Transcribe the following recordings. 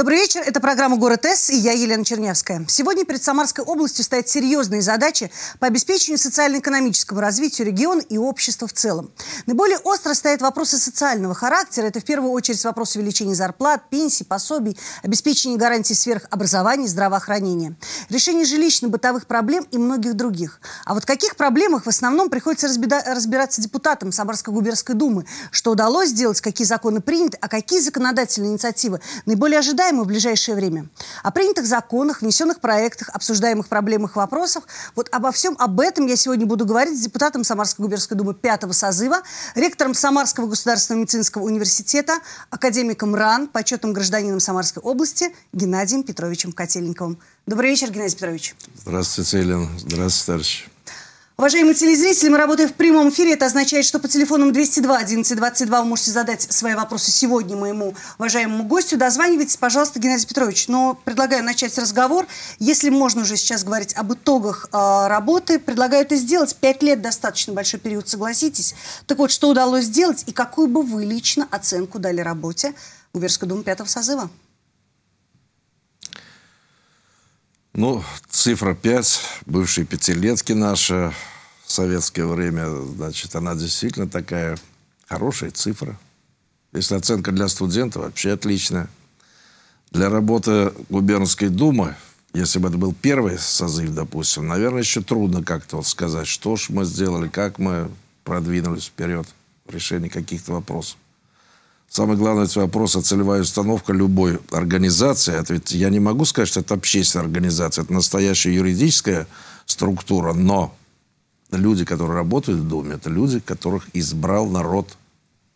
Добрый вечер. Это программа «Город С» и я, Елена Чернявская. Сегодня перед Самарской областью стоят серьезные задачи по обеспечению социально экономического развития региона и общества в целом. Наиболее остро стоят вопросы социального характера. Это в первую очередь вопрос увеличения зарплат, пенсий, пособий, обеспечения гарантий в образования и здравоохранения, решения жилищно-бытовых проблем и многих других. А вот каких проблемах в основном приходится разбираться депутатам Самарской губернской думы? Что удалось сделать, какие законы приняты, а какие законодательные инициативы наиболее ожидаются ожидаемо в ближайшее время. О принятых законах, внесенных проектах, обсуждаемых проблемах и вопросах. Вот обо всем об этом я сегодня буду говорить с депутатом Самарской губернской думы пятого созыва, ректором Самарского государственного медицинского университета, академиком РАН, почетным гражданином Самарской области Геннадием Петровичем Котельниковым. Добрый вечер, Геннадий Петрович. Здравствуйте, Елена. Здравствуйте, товарищ. Уважаемые телезрители, мы работаем в прямом эфире. Это означает, что по телефону 202 1122 вы можете задать свои вопросы сегодня моему уважаемому гостю. Дозванивайтесь, пожалуйста, Геннадий Петрович. Но предлагаю начать разговор. Если можно уже сейчас говорить об итогах э, работы, предлагаю это сделать. Пять лет достаточно большой период, согласитесь. Так вот, что удалось сделать и какую бы вы лично оценку дали работе Уверской думы пятого созыва? Ну, цифра 5, бывшие пятилетки наши в советское время, значит, она действительно такая хорошая цифра. Если оценка для студента, вообще отличная. Для работы губернской думы, если бы это был первый созыв, допустим, наверное, еще трудно как-то вот сказать, что ж мы сделали, как мы продвинулись вперед в решении каких-то вопросов. Самый главный вопрос, а целевая установка любой организации, это ведь я не могу сказать, что это общественная организация, это настоящая юридическая структура, но люди, которые работают в Думе, это люди, которых избрал народ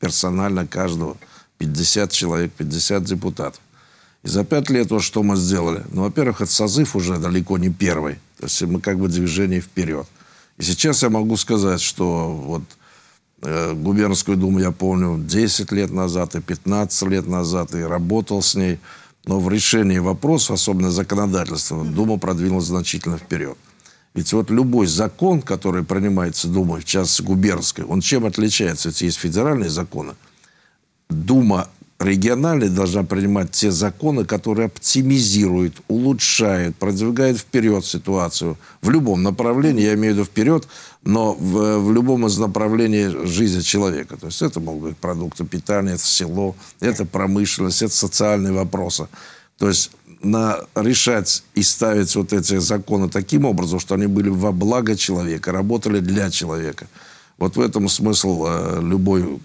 персонально каждого. 50 человек, 50 депутатов. И за пять лет вот что мы сделали. Ну, во-первых, этот созыв уже далеко не первый. То есть мы как бы движение вперед. И сейчас я могу сказать, что вот Э, губернскую думу, я помню, 10 лет назад и 15 лет назад, и работал с ней. Но в решении вопросов особенно законодательства, Дума продвинулась значительно вперед. Ведь вот любой закон, который принимается Думой, в частности губернской, он чем отличается? Ведь есть федеральные законы. Дума регионале должна принимать те законы, которые оптимизируют, улучшают, продвигают вперед ситуацию. В любом направлении, я имею в виду вперед, но в, в любом из направлений жизни человека. То есть это могут быть продукты питания, это село, это промышленность, это социальные вопросы. То есть на, решать и ставить вот эти законы таким образом, что они были во благо человека, работали для человека. Вот в этом смысл э, любой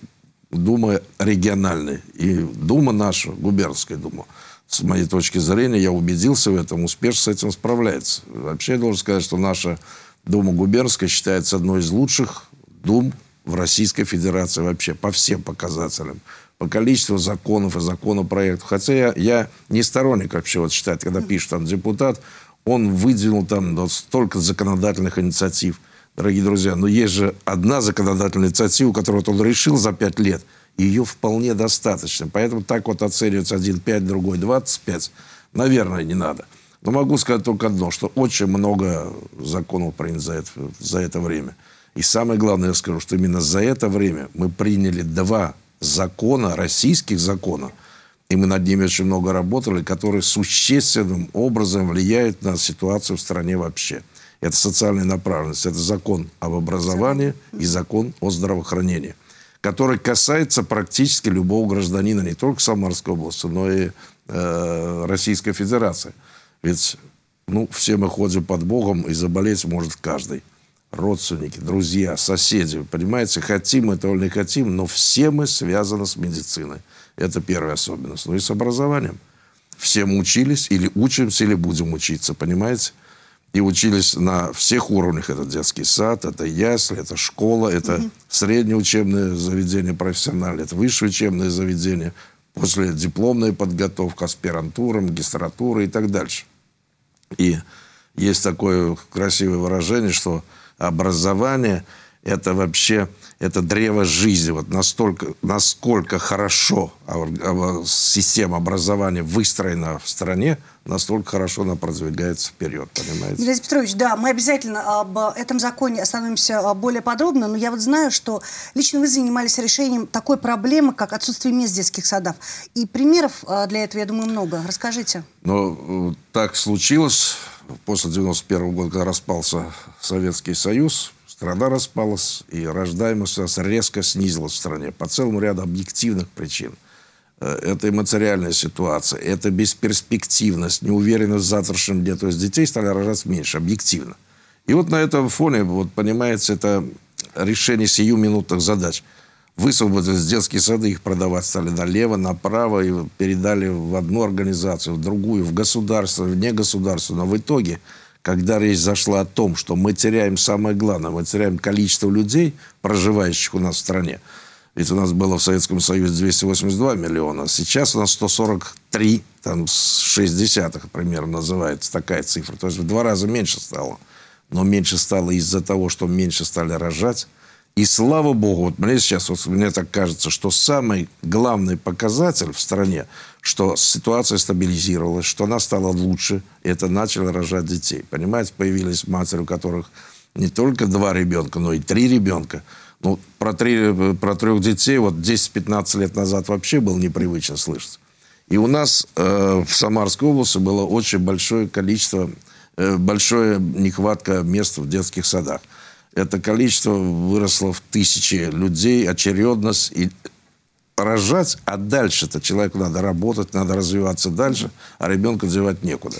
дума региональной. И Дума наша, губернская Дума, с моей точки зрения, я убедился в этом, успешно с этим справляется. Вообще, я должен сказать, что наша Дума губернская считается одной из лучших Дум в Российской Федерации вообще, по всем показателям. По количеству законов и законопроектов. Хотя я, я не сторонник вообще вот считать, когда пишет там депутат, он выдвинул там вот столько законодательных инициатив – дорогие друзья, но есть же одна законодательная инициатива, которую он решил за пять лет. Ее вполне достаточно. Поэтому так вот оценивается один пять, другой 25. Наверное, не надо. Но могу сказать только одно, что очень много законов принято за это, за это время. И самое главное, я скажу, что именно за это время мы приняли два закона, российских закона, и мы над ними очень много работали, которые существенным образом влияют на ситуацию в стране вообще. Это социальная направленность, это закон об образовании и закон о здравоохранении, который касается практически любого гражданина, не только Самарской области, но и э, Российской Федерации. Ведь ну, все мы ходим под Богом, и заболеть может каждый. Родственники, друзья, соседи, понимаете, хотим мы этого или не хотим, но все мы связаны с медициной. Это первая особенность. Ну и с образованием. Все мы учились, или учимся, или будем учиться, понимаете? и учились на всех уровнях. Это детский сад, это ясли, это школа, это угу. среднее учебное заведение профессиональное, это высшее учебное заведение, после дипломная подготовка, аспирантура, магистратура и так дальше. И есть такое красивое выражение, что образование – это вообще это древо жизни. Вот настолько, насколько хорошо система образования выстроена в стране, настолько хорошо она продвигается вперед, понимаете? Борис Петрович, да, мы обязательно об этом законе остановимся а, более подробно, но я вот знаю, что лично вы занимались решением такой проблемы, как отсутствие мест детских садов. И примеров а, для этого, я думаю, много. Расскажите. Ну, так случилось после 91 года, когда распался Советский Союз, Страна распалась, и рождаемость у нас резко снизилась в стране по целому ряду объективных причин. Э, это эмоциональная ситуация, это бесперспективность, неуверенность в завтрашнем дне. То есть детей стали рожать меньше, объективно. И вот на этом фоне, вот, понимается, это решение сиюминутных задач. Высвободились детские сады, их продавать стали налево, направо, и передали в одну организацию, в другую, в государство, в негосударство. Но в итоге когда речь зашла о том, что мы теряем самое главное, мы теряем количество людей, проживающих у нас в стране. Ведь у нас было в Советском Союзе 282 миллиона, сейчас у нас 143, там 60 примерно называется такая цифра. То есть в два раза меньше стало. Но меньше стало из-за того, что меньше стали рожать, и слава богу, вот мне сейчас, вот мне так кажется, что самый главный показатель в стране, что ситуация стабилизировалась, что она стала лучше, и это начало рожать детей. Понимаете, появились матери, у которых не только два ребенка, но и три ребенка. Ну, про, три, про трех детей вот 10-15 лет назад вообще было непривычно слышать. И у нас э, в Самарской области было очень большое количество, э, большая нехватка мест в детских садах это количество выросло в тысячи людей, очередность. И рожать, а дальше-то человеку надо работать, надо развиваться дальше, а ребенка девать некуда.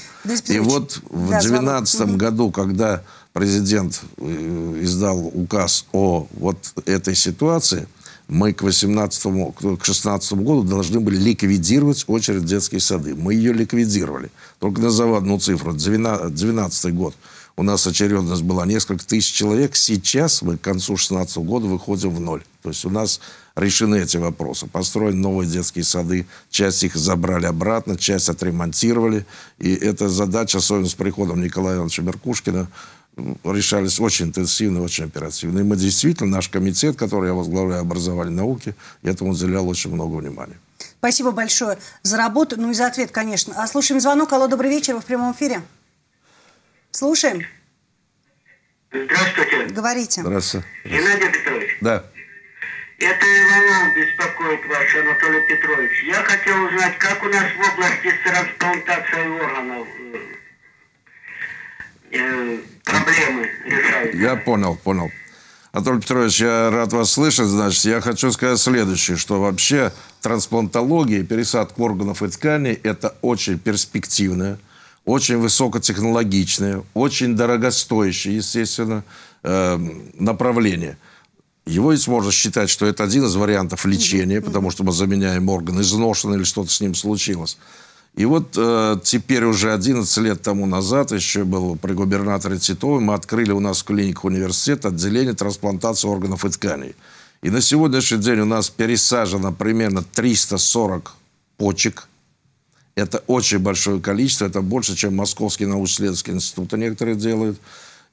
И вот в 2012 да, году, когда президент э, издал указ о вот этой ситуации, мы к 18 к 16 году должны были ликвидировать очередь в детские сады. Мы ее ликвидировали. Только назову одну цифру. 12, год – у нас очередность была несколько тысяч человек. Сейчас мы к концу 2016 года выходим в ноль. То есть у нас решены эти вопросы. Построены новые детские сады, часть их забрали обратно, часть отремонтировали. И эта задача, особенно с приходом Николая Ивановича Меркушкина, решались очень интенсивно, очень оперативно. И мы действительно, наш комитет, который я возглавляю, образование науки, этому уделял очень много внимания. Спасибо большое за работу, ну и за ответ, конечно. А слушаем звонок. Алло, добрый вечер, вы в прямом эфире. Слушаем. Здравствуйте. Говорите. Здравствуйте. Геннадий Петрович. Да. Это Иванов беспокоит вас, Анатолий Петрович. Я хотел узнать, как у нас в области с трансплантацией органов э, э, проблемы решаются. Я понял, понял. Анатолий Петрович, я рад вас слышать. Значит, я хочу сказать следующее, что вообще трансплантология, пересадка органов и тканей – это очень перспективная очень высокотехнологичное, очень дорогостоящее, естественно, э, направление. Его ведь можно считать, что это один из вариантов лечения, потому что мы заменяем орган изношенный или что-то с ним случилось. И вот э, теперь уже 11 лет тому назад, еще был при губернаторе Титове, мы открыли у нас в клиниках университета отделение трансплантации органов и тканей. И на сегодняшний день у нас пересажено примерно 340 почек это очень большое количество, это больше, чем Московский научно-исследовательский институт, некоторые делают.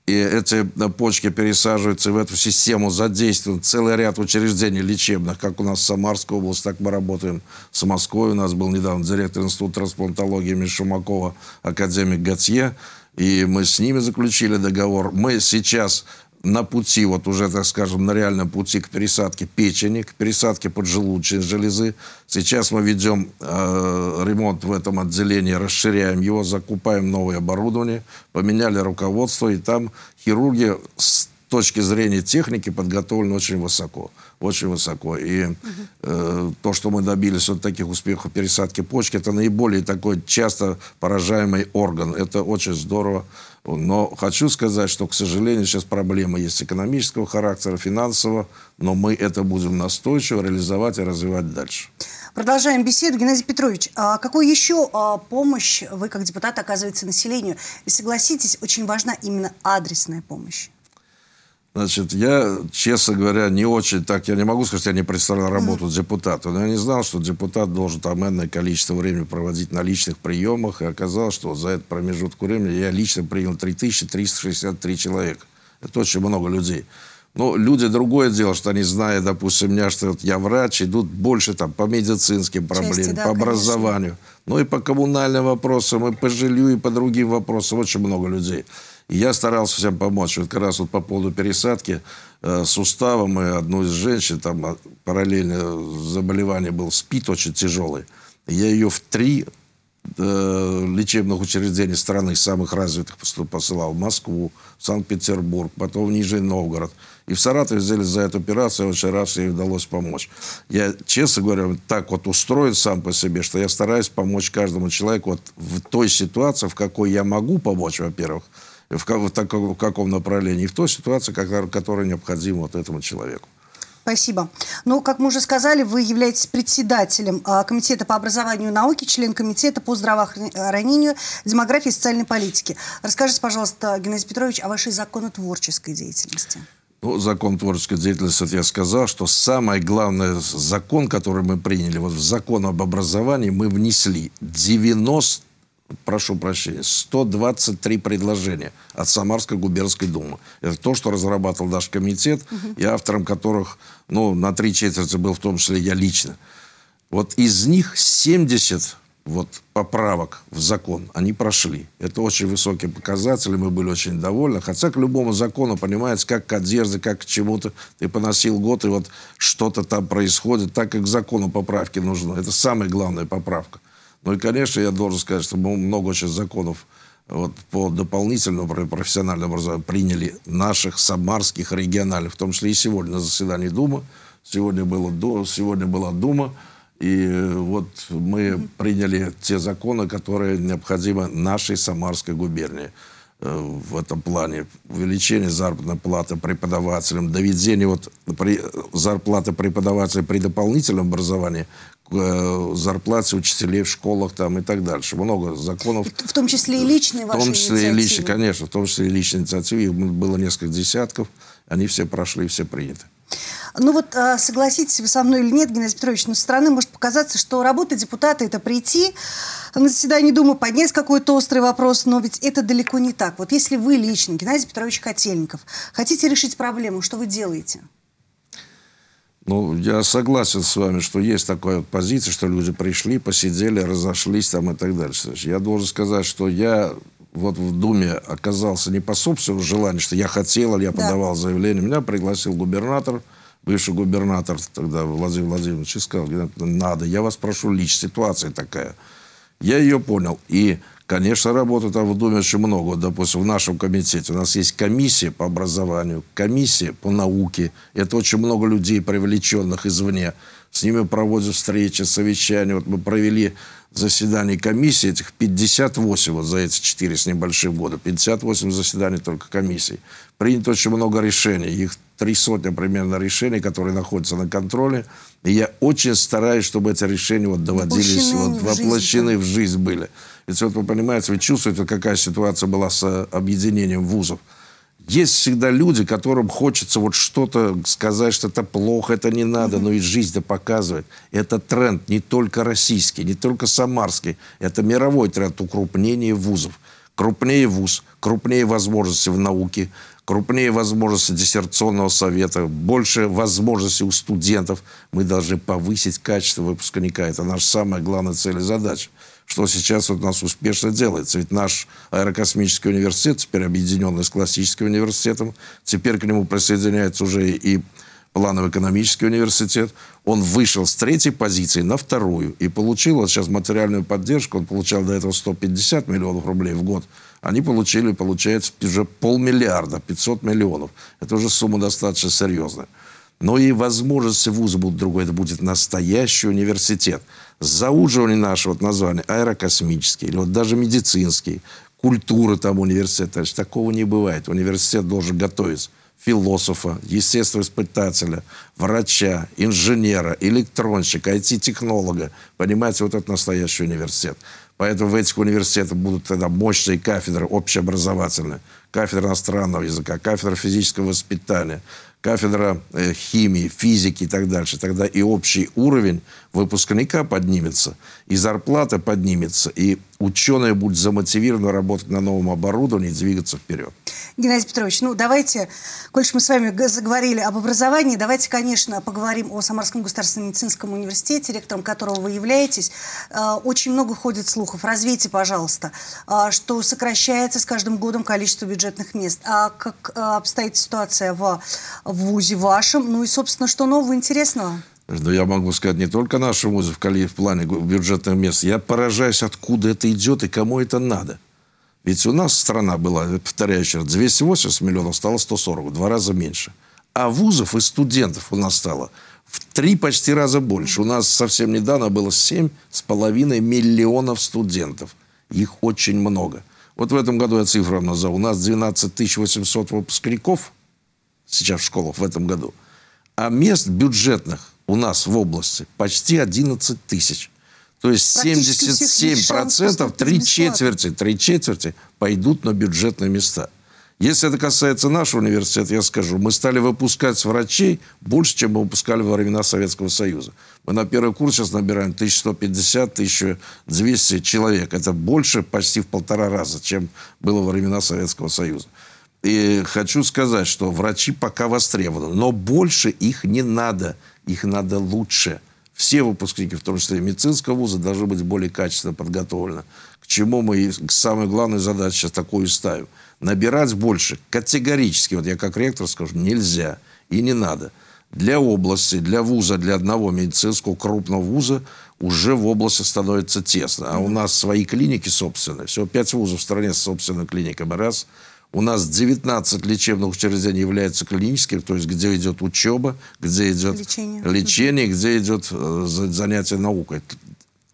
И эти почки пересаживаются, и в эту систему задействован целый ряд учреждений лечебных, как у нас в Самарской области, так мы работаем с Москвой. У нас был недавно директор Института трансплантологии имени академик Гатье, и мы с ними заключили договор. Мы сейчас на пути, вот уже, так скажем, на реальном пути к пересадке печени, к пересадке поджелудочной железы. Сейчас мы ведем э, ремонт в этом отделении, расширяем его, закупаем новое оборудование, поменяли руководство, и там хирурги с точки зрения техники подготовлены очень высоко. Очень высоко. И э, то, что мы добились вот таких успехов пересадки почки, это наиболее такой часто поражаемый орган. Это очень здорово. Но хочу сказать, что, к сожалению, сейчас проблема есть экономического характера, финансового, но мы это будем настойчиво реализовать и развивать дальше. Продолжаем беседу. Геннадий Петрович, а какую еще а, помощь вы, как депутат, оказываете населению? И согласитесь, очень важна именно адресная помощь. Значит, я, честно говоря, не очень так, я не могу сказать, я не представлял работу депутата, но я не знал, что депутат должен там энное количество времени проводить на личных приемах, и оказалось, что за этот промежуток времени я лично принял 3363 человека. Это очень много людей. но ну, люди другое дело, что они, зная, допустим, меня, что вот я врач, идут больше там по медицинским проблемам, Части, да, по образованию, конечно. ну и по коммунальным вопросам, и по жилью, и по другим вопросам. Очень много людей. И я старался всем помочь. Вот как раз вот по поводу пересадки э, суставом и одну из женщин, там а, параллельно заболевание был спит очень тяжелый. Я ее в три э, лечебных учреждений страны, самых развитых, посылал в Москву, в Санкт-Петербург, потом в Нижний Новгород. И в Саратове взяли за эту операцию, очень рад, что ей удалось помочь. Я, честно говоря, так вот устроен сам по себе, что я стараюсь помочь каждому человеку вот в той ситуации, в какой я могу помочь, во-первых, в, в, так, в каком направлении, в той ситуации, которая, которая необходима вот этому человеку. Спасибо. Ну, как мы уже сказали, вы являетесь председателем а, Комитета по образованию и науке, член Комитета по здравоохранению, демографии и социальной политике. Расскажите, пожалуйста, Геннадий Петрович, о вашей законотворческой деятельности. Ну, закон творческой деятельности, вот я сказал, что самое главное закон, который мы приняли, вот в закон об образовании мы внесли 90 прошу прощения, 123 предложения от Самарской губернской думы. Это то, что разрабатывал наш комитет, угу. и автором которых, ну, на три четверти был в том числе я лично. Вот из них 70 вот поправок в закон, они прошли. Это очень высокие показатели, мы были очень довольны. Хотя к любому закону, понимаете, как к одежде, как к чему-то. Ты поносил год, и вот что-то там происходит, так как к закону поправки нужны. Это самая главная поправка. Ну и, конечно, я должен сказать, что мы много очень законов вот, по дополнительному профессиональному образованию приняли наших самарских региональных, в том числе и сегодня на заседании Думы. Сегодня, было, сегодня была Дума, и вот мы приняли те законы, которые необходимы нашей Самарской губернии э, в этом плане. Увеличение заработной платы преподавателям, доведение вот при, зарплаты преподавателя при дополнительном образовании Э, зарплаты учителей в школах там и так дальше. Много законов. В том числе и личные В том числе и личные, конечно, в том числе и личные инициативы. Их было несколько десятков. Они все прошли, все приняты. Ну вот э, согласитесь вы со мной или нет, Геннадий Петрович, но со стороны может показаться, что работа депутата – это прийти на заседание Думы, поднять какой-то острый вопрос, но ведь это далеко не так. Вот если вы лично, Геннадий Петрович Котельников, хотите решить проблему, что вы делаете – ну, я согласен с вами, что есть такая вот позиция, что люди пришли, посидели, разошлись там и так далее. Я должен сказать, что я вот в Думе оказался не по собственному желанию, что я хотел, а я да. подавал заявление. Меня пригласил губернатор, бывший губернатор тогда Владимир Владимирович, и сказал, надо, я вас прошу, лично ситуация такая. Я ее понял. И Конечно, работы там в Думе очень много. Допустим, в нашем комитете у нас есть комиссия по образованию, комиссия по науке. Это очень много людей, привлеченных извне. С ними проводят встречи, совещания. Вот мы провели заседание комиссии, этих 58 вот за эти 4 с небольшим года, 58 заседаний только комиссий. Принято очень много решений, их три сотни примерно решений, которые находятся на контроле. И я очень стараюсь, чтобы эти решения вот доводились, воплощены вот, в воплощены в жизнь были. Ведь вот вы понимаете, вы чувствуете, какая ситуация была с э, объединением вузов. Есть всегда люди, которым хочется вот что-то сказать, что это плохо, это не надо, но и жизнь-то показывает. Это тренд не только российский, не только самарский. Это мировой тренд укрупнения вузов. Крупнее вуз, крупнее возможности в науке, крупнее возможности диссертационного совета, больше возможностей у студентов. Мы должны повысить качество выпускника. Это наша самая главная цель и задача что сейчас у нас успешно делается. Ведь наш аэрокосмический университет, теперь объединенный с классическим университетом, теперь к нему присоединяется уже и планово-экономический университет, он вышел с третьей позиции на вторую и получил вот сейчас материальную поддержку, он получал до этого 150 миллионов рублей в год, они получили, получается, уже полмиллиарда, 500 миллионов. Это уже сумма достаточно серьезная но и возможности вуза будут другой. Это будет настоящий университет. Зауживание нашего вот названия аэрокосмический или вот даже медицинский, культура там университета. Значит, такого не бывает. Университет должен готовить философа, естествоиспытателя, врача, инженера, электронщика, IT-технолога. Понимаете, вот это настоящий университет. Поэтому в этих университетах будут тогда мощные кафедры общеобразовательные. Кафедра иностранного языка, кафедра физического воспитания, кафедра э, химии, физики и так дальше, тогда и общий уровень выпускника поднимется, и зарплата поднимется, и ученые будут замотивированы работать на новом оборудовании и двигаться вперед. Геннадий Петрович, ну давайте, коль мы с вами заговорили об образовании, давайте, конечно, поговорим о Самарском государственном медицинском университете, ректором которого вы являетесь. А, очень много ходит слухов, развейте, пожалуйста, а, что сокращается с каждым годом количество бюджетных мест. А как а, обстоит ситуация в ВУЗе вашем? Ну и, собственно, что нового интересного? Но я могу сказать не только нашему в плане бюджетных мест. Я поражаюсь, откуда это идет и кому это надо. Ведь у нас страна была, повторяю еще раз, 280 миллионов, стало 140, в два раза меньше. А вузов и студентов у нас стало в три почти раза больше. У нас совсем недавно было 7,5 миллионов студентов. Их очень много. Вот в этом году я цифру назову. У нас 12 800 выпускников сейчас в школах в этом году. А мест бюджетных у нас в области почти 11 тысяч. То есть 77%, три четверти, три четверти пойдут на бюджетные места. Если это касается нашего университета, я скажу, мы стали выпускать врачей больше, чем мы выпускали во времена Советского Союза. Мы на первый курс сейчас набираем 1150-1200 человек. Это больше почти в полтора раза, чем было во времена Советского Союза. И хочу сказать, что врачи пока востребованы, но больше их не надо – их надо лучше. Все выпускники, в том числе и медицинского вуза, должны быть более качественно подготовлены. К чему мы к самой главной задаче сейчас такую ставим. Набирать больше категорически, вот я как ректор скажу, нельзя и не надо. Для области, для вуза, для одного медицинского крупного вуза уже в области становится тесно. А у нас свои клиники собственные. Всего пять вузов в стране с собственной клиникой МРС. У нас 19 лечебных учреждений являются клиническими, то есть где идет учеба, где идет лечение, лечение где идет э, занятие наукой.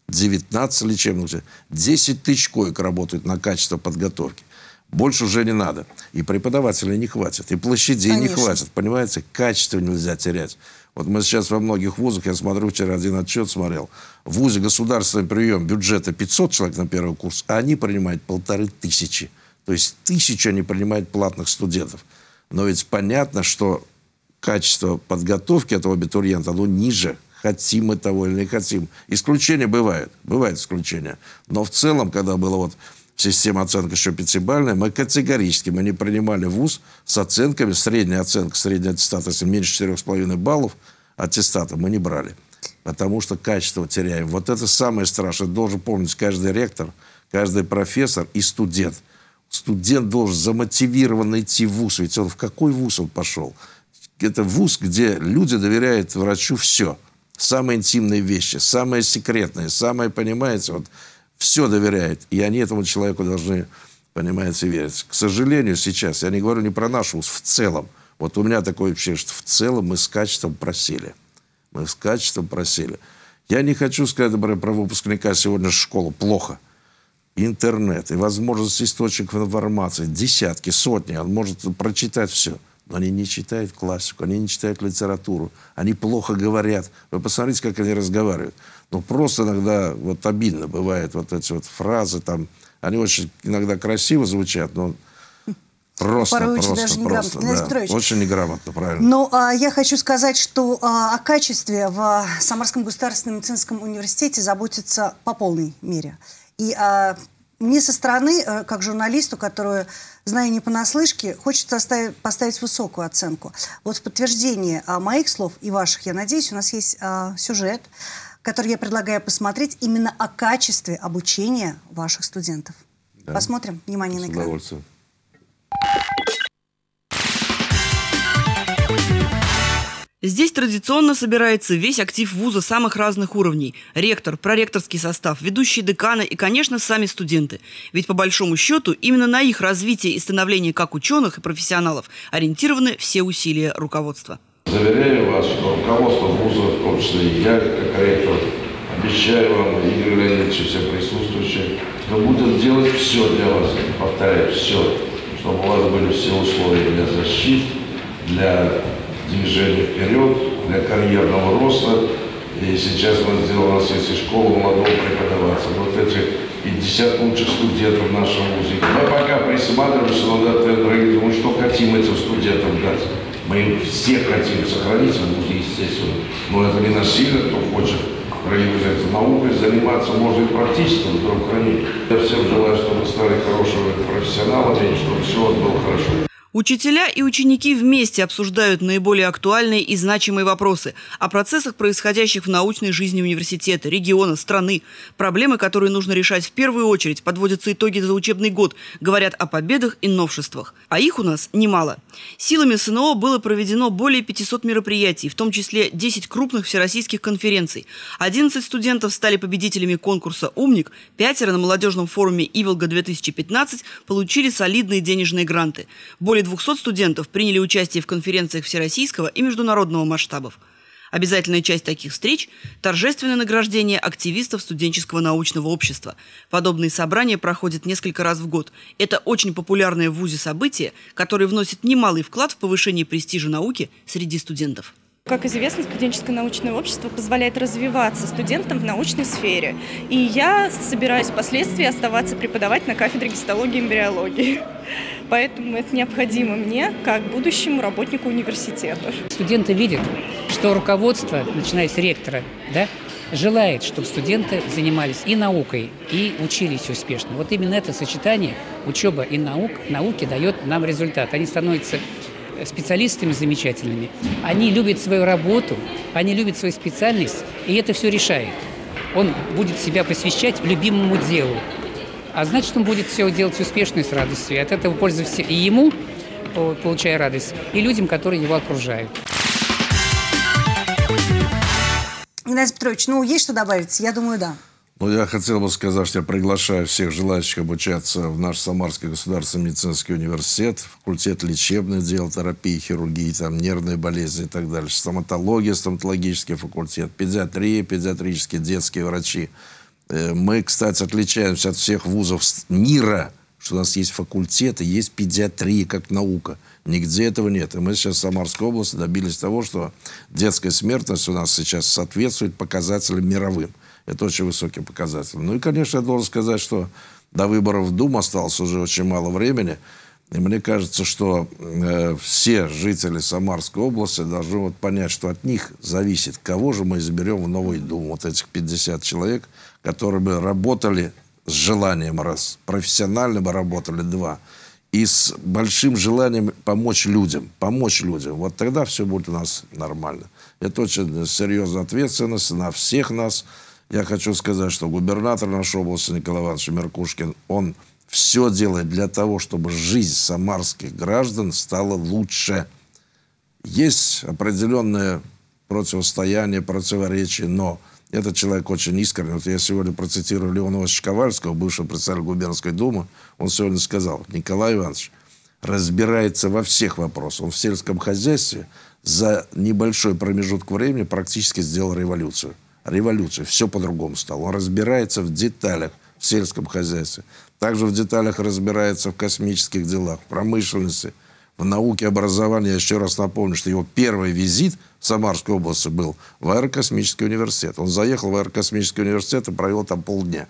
19 лечебных учреждений. 10 тысяч коек работают на качество подготовки. Больше уже не надо. И преподавателей не хватит, и площадей Конечно. не хватит. Понимаете, качество нельзя терять. Вот мы сейчас во многих вузах, я смотрю, вчера один отчет смотрел, в вузе государственный прием бюджета 500 человек на первый курс, а они принимают полторы тысячи. То есть тысяча они принимают платных студентов. Но ведь понятно, что качество подготовки этого абитуриента, оно ниже, хотим мы того или не хотим. Исключения бывают, бывают исключения. Но в целом, когда была вот система оценки еще пятибальная, мы категорически мы не принимали вуз с оценками, средняя оценка, средний аттестат, если меньше 4,5 баллов аттестата мы не брали. Потому что качество теряем. Вот это самое страшное. Должен помнить каждый ректор, каждый профессор и студент – студент должен замотивированно идти в ВУЗ. Ведь он в какой ВУЗ он пошел? Это ВУЗ, где люди доверяют врачу все. Самые интимные вещи, самые секретные, самые, понимаете, вот все доверяют, И они этому человеку должны, понимаете, верить. К сожалению, сейчас, я не говорю не про наш ВУЗ, в целом. Вот у меня такое ощущение, что в целом мы с качеством просили. Мы с качеством просили. Я не хочу сказать, например, про выпускника сегодня школу плохо – интернет и возможность источников информации, десятки, сотни, он может прочитать все. Но они не читают классику, они не читают литературу, они плохо говорят. Вы посмотрите, как они разговаривают. Ну, просто иногда вот обидно бывает вот эти вот фразы там. Они очень иногда красиво звучат, но Просто, Порой просто, даже неграмотно. просто, да. Очень неграмотно, правильно. Но ну, а, я хочу сказать, что а, о качестве в Самарском государственном медицинском университете заботится по полной мере. И а, мне со стороны, э, как журналисту, которую знаю не понаслышке, хочется оставить, поставить высокую оценку. Вот в подтверждение а, моих слов и ваших, я надеюсь, у нас есть а, сюжет, который я предлагаю посмотреть именно о качестве обучения ваших студентов. Да. Посмотрим. Внимание на экран. С удовольствием. Здесь традиционно собирается весь актив вуза самых разных уровней. Ректор, проректорский состав, ведущие деканы и, конечно, сами студенты. Ведь, по большому счету, именно на их развитие и становление как ученых и профессионалов ориентированы все усилия руководства. Заверяю вас, что руководство вуза, в том числе и я, как ректор, обещаю вам, Игорь Леонидович, все присутствующие, что будут делать все для вас, повторяю, все, чтобы у вас были все условия для защиты, для движение вперед для карьерного роста. И сейчас мы сделали, у нас есть и школа молодого преподавателя. Вот эти 50 лучших студентов в нашем вузе. Мы пока присматриваемся, но даты думаю, что хотим этим студентам дать. Мы им все хотим сохранить в вузе, естественно. Но это не насильно, кто хочет проявляется наукой, заниматься можно и практическим здравоохранением. Я всем желаю, чтобы вы стали хорошими профессионалами, чтобы все было хорошо. Учителя и ученики вместе обсуждают наиболее актуальные и значимые вопросы о процессах, происходящих в научной жизни университета, региона, страны. Проблемы, которые нужно решать в первую очередь, подводятся итоги за учебный год, говорят о победах и новшествах. А их у нас немало. Силами СНО было проведено более 500 мероприятий, в том числе 10 крупных всероссийских конференций. 11 студентов стали победителями конкурса «Умник», пятеро на молодежном форуме «Иволга-2015» получили солидные денежные гранты. Более более 200 студентов приняли участие в конференциях всероссийского и международного масштабов. Обязательная часть таких встреч – торжественное награждение активистов студенческого научного общества. Подобные собрания проходят несколько раз в год. Это очень популярное в ВУЗе событие, которое вносит немалый вклад в повышение престижа науки среди студентов. Как известно, студенческое научное общество позволяет развиваться студентам в научной сфере. И я собираюсь впоследствии оставаться преподавать на кафедре гистологии и эмбриологии. Поэтому это необходимо мне, как будущему работнику университета. Студенты видят, что руководство, начиная с ректора, да, желает, чтобы студенты занимались и наукой, и учились успешно. Вот именно это сочетание учеба и наук, науки дает нам результат. Они становятся э, специалистами замечательными, они любят свою работу, они любят свою специальность, и это все решает. Он будет себя посвящать любимому делу, а значит, он будет все делать успешно и с радостью. И от этого пользуются И ему, получая радость, и людям, которые его окружают. Геннадий Петрович, ну, есть что добавить? Я думаю, да. Ну, я хотел бы сказать, что я приглашаю всех желающих обучаться в наш Самарский государственный медицинский университет, факультет лечебных дел, терапии, хирургии, там, нервные болезни и так далее, стоматология, стоматологический факультет, педиатрия, педиатрические детские врачи, Э, мы, кстати, отличаемся от всех вузов мира, что у нас есть факультеты, есть педиатрия как наука. Нигде этого нет. И мы сейчас в Самарской области добились того, что детская смертность у нас сейчас соответствует показателям мировым. Это очень высокий показатель. Ну и, конечно, я должен сказать, что до выборов в Думу осталось уже очень мало времени – и мне кажется, что э, все жители Самарской области должны вот понять, что от них зависит, кого же мы изберем в Новую Думу. Вот этих 50 человек, которые бы работали с желанием раз, профессионально бы работали два, и с большим желанием помочь людям, помочь людям. Вот тогда все будет у нас нормально. Это очень серьезная ответственность на всех нас. Я хочу сказать, что губернатор нашей области Николай Иванович Меркушкин, он все делает для того, чтобы жизнь самарских граждан стала лучше. Есть определенное противостояние, противоречие, но этот человек очень искренний. Вот я сегодня процитирую Леона Ивановича Ковальского, бывшего председателя губернской думы. Он сегодня сказал, Николай Иванович разбирается во всех вопросах. Он в сельском хозяйстве за небольшой промежуток времени практически сделал революцию. Революцию. Все по-другому стало. Он разбирается в деталях в сельском хозяйстве. Также в деталях разбирается в космических делах, в промышленности, в науке образования. Я еще раз напомню, что его первый визит в Самарской области был в аэрокосмический университет. Он заехал в аэрокосмический университет и провел там полдня.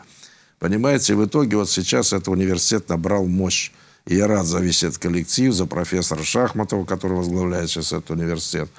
Понимаете, и в итоге вот сейчас этот университет набрал мощь. И я рад за весь этот коллектив, за профессора Шахматова, который возглавляет сейчас этот университет.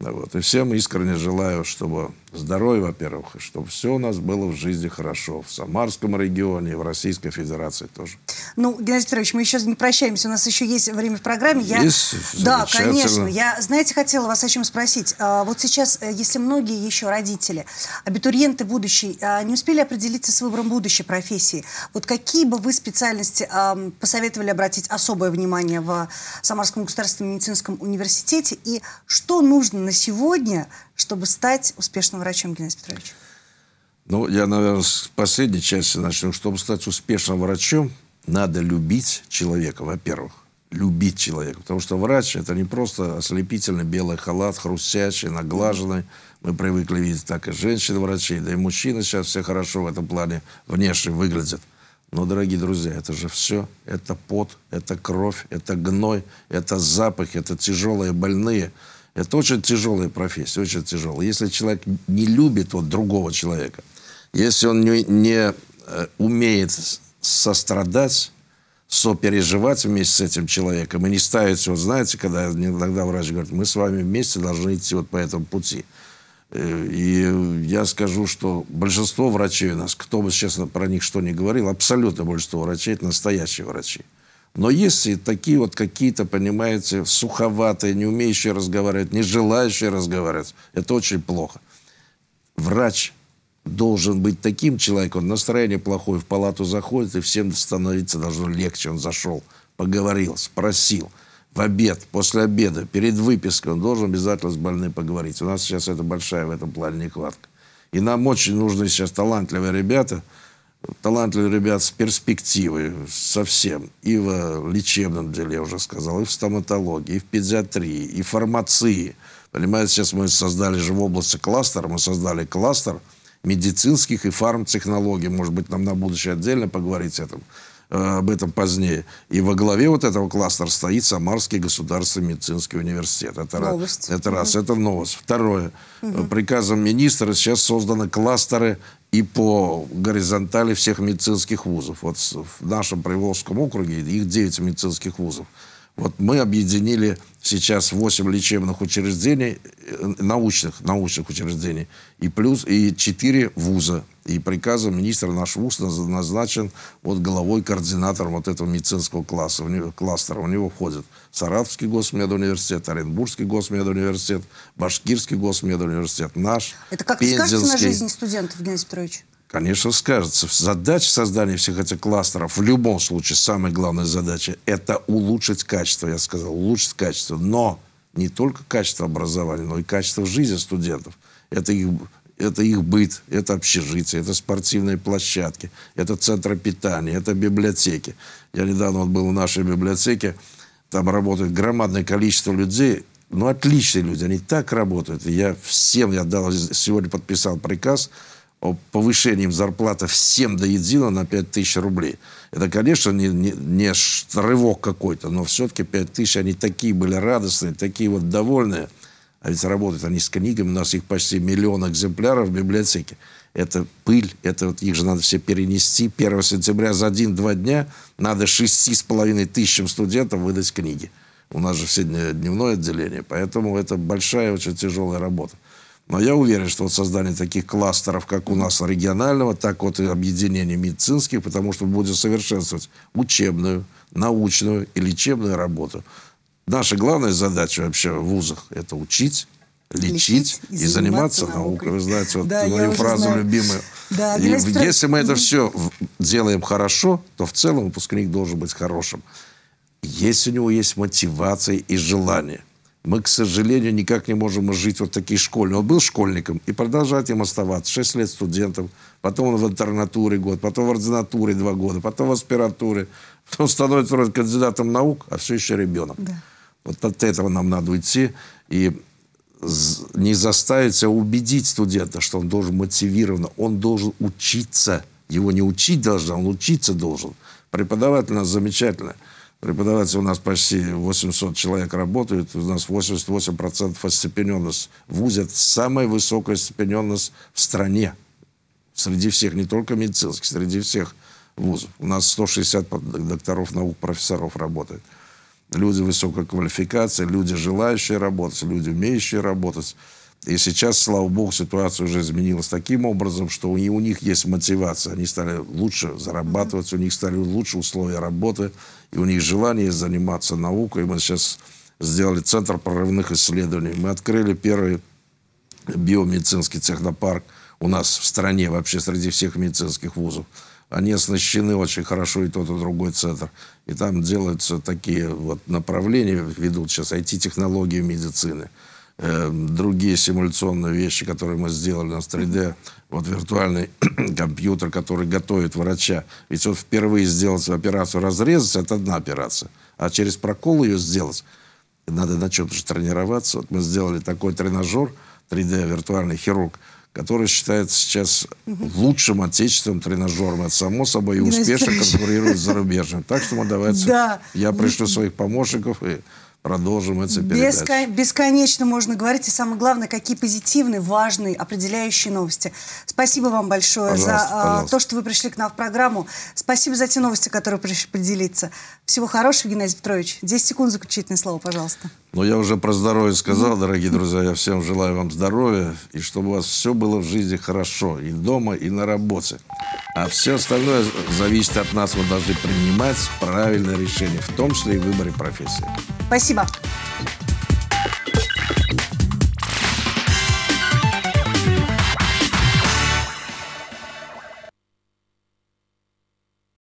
Вот. И всем искренне желаю, чтобы здоровье, во-первых, и чтобы все у нас было в жизни хорошо. В Самарском регионе и в Российской Федерации тоже. Ну, Геннадий Петрович, мы еще не прощаемся. У нас еще есть время в программе. Я... Есть? Да, конечно. Я, знаете, хотела вас о чем спросить. А, вот сейчас, э, если многие еще родители, абитуриенты будущие, а, не успели определиться с выбором будущей профессии, вот какие бы вы специальности посоветовали обратить особое внимание в Самарском государственном медицинском университете и что нужно на сегодня, чтобы стать успешным врачом, Геннадий Петрович? Ну, я, наверное, с последней части начну. Чтобы стать успешным врачом, надо любить человека, во-первых. Любить человека. Потому что врач – это не просто ослепительный белый халат, хрустящий, наглаженный. Мы привыкли видеть так и женщин-врачей, да и мужчины сейчас все хорошо в этом плане внешне выглядят. Но, дорогие друзья, это же все. Это пот, это кровь, это гной, это запах, это тяжелые больные – это очень тяжелая профессия, очень тяжелая. Если человек не любит вот другого человека, если он не, не э, умеет сострадать, сопереживать вместе с этим человеком и не ставить, вот знаете, когда иногда врач говорит, мы с вами вместе должны идти вот по этому пути. Э, и я скажу, что большинство врачей у нас, кто бы, честно, про них что ни говорил, абсолютно большинство врачей – это настоящие врачи. Mm но если такие вот какие-то, понимаете, суховатые, не умеющие разговаривать, не желающие разговаривать, это очень плохо. Врач должен быть таким человеком, настроение плохое, в палату заходит, и всем становиться должно легче. Он зашел, поговорил, спросил. В обед, после обеда, перед выпиской он должен обязательно с больным поговорить. У нас сейчас это большая в этом плане нехватка. И нам очень нужны сейчас талантливые ребята – талантливых ребят с перспективой совсем. И в э, лечебном деле, я уже сказал, и в стоматологии, и в педиатрии, и в фармации. Понимаете, сейчас мы создали же в области кластер, мы создали кластер медицинских и фармтехнологий. Может быть, нам на будущее отдельно поговорить этом, э, об этом позднее. И во главе вот этого кластера стоит Самарский государственный медицинский университет. Это, новость. Раз, это раз, угу. это новость. Второе. Угу. Приказом министра сейчас созданы кластеры и по горизонтали всех медицинских вузов. Вот в нашем Приволжском округе их 9 медицинских вузов. Вот мы объединили сейчас 8 лечебных учреждений, э, научных, научных учреждений, и плюс и 4 вуза. И приказом министра наш вуз назначен вот главой координатором вот этого медицинского класса, у него, кластера. У него входят Саратовский госмедуниверситет, Оренбургский госмедуниверситет, Башкирский госмедуниверситет, наш, Это как скажете на жизнь студентов, Геннадий Петрович? конечно, скажется. Задача создания всех этих кластеров, в любом случае, самая главная задача – это улучшить качество, я сказал, улучшить качество. Но не только качество образования, но и качество жизни студентов. Это их, это их быт, это общежитие, это спортивные площадки, это центры питания, это библиотеки. Я недавно вот был в нашей библиотеке, там работает громадное количество людей, ну, отличные люди, они так работают. Я всем, я дал, сегодня подписал приказ – о повышении зарплаты всем до единого на 5 тысяч рублей. Это, конечно, не, не, не рывок какой-то, но все-таки 5 тысяч, они такие были радостные, такие вот довольные. А ведь работают они с книгами, у нас их почти миллион экземпляров в библиотеке. Это пыль, это вот их же надо все перенести. 1 сентября за один-два дня надо шести с половиной тысячам студентов выдать книги. У нас же все дневное отделение, поэтому это большая, очень тяжелая работа. Но я уверен, что вот создание таких кластеров, как у нас регионального, так вот и объединений медицинских, потому что будет совершенствовать учебную, научную и лечебную работу. Наша главная задача вообще в вузах – это учить, лечить, лечить и, заниматься, заниматься наукой. наукой. Вы знаете, вот да, мою фразу знаю. любимую. Да, и, Если мы это все делаем хорошо, то в целом выпускник должен быть хорошим. Если у него есть мотивация и желание – мы, к сожалению, никак не можем жить вот такие школьные. Он был школьником и продолжать им оставаться. Шесть лет студентом, потом он в интернатуре год, потом в ординатуре два года, потом в аспирантуре, потом становится вроде кандидатом наук, а все еще ребенок. Да. Вот от этого нам надо уйти и не заставить, а убедить студента, что он должен мотивированно, он должен учиться. Его не учить должен, он учиться должен. Преподаватель у нас замечательный Преподаватели у нас почти 800 человек работают. У нас 88% остепененность в ВУЗе. Это самая высокая остепененность в стране. Среди всех, не только медицинских, среди всех вузов. У нас 160 докторов наук, профессоров работает. Люди высокой квалификации, люди желающие работать, люди умеющие работать. И сейчас, слава богу, ситуация уже изменилась таким образом, что у, у них есть мотивация. Они стали лучше зарабатывать, у них стали лучше условия работы, и у них желание заниматься наукой. Мы сейчас сделали центр прорывных исследований. Мы открыли первый биомедицинский технопарк у нас в стране, вообще среди всех медицинских вузов. Они оснащены очень хорошо и тот, и другой центр. И там делаются такие вот направления, ведут сейчас IT-технологии медицины. Uh Э, другие симуляционные вещи, которые мы сделали на 3D, вот виртуальный компьютер, который готовит врача. Ведь вот впервые сделать операцию разрезать, это одна операция, а через прокол ее сделать, надо на чем-то же тренироваться. Вот мы сделали такой тренажер, 3D виртуальный хирург, который считается сейчас лучшим отечественным тренажером. Это само собой и ну, успешно конкурирует с зарубежным. Так что мы давайте, я пришлю своих помощников и продолжим эту передачу. бесконечно можно говорить. И самое главное, какие позитивные, важные, определяющие новости. Спасибо вам большое пожалуйста, за пожалуйста. то, что вы пришли к нам в программу. Спасибо за те новости, которые пришли поделиться. Всего хорошего, Геннадий Петрович. 10 секунд заключительное слово, пожалуйста. Но я уже про здоровье сказал, дорогие друзья. Я всем желаю вам здоровья. И чтобы у вас все было в жизни хорошо. И дома, и на работе. А все остальное зависит от нас. Мы должны принимать правильное решение. В том числе и в выборе профессии. Спасибо.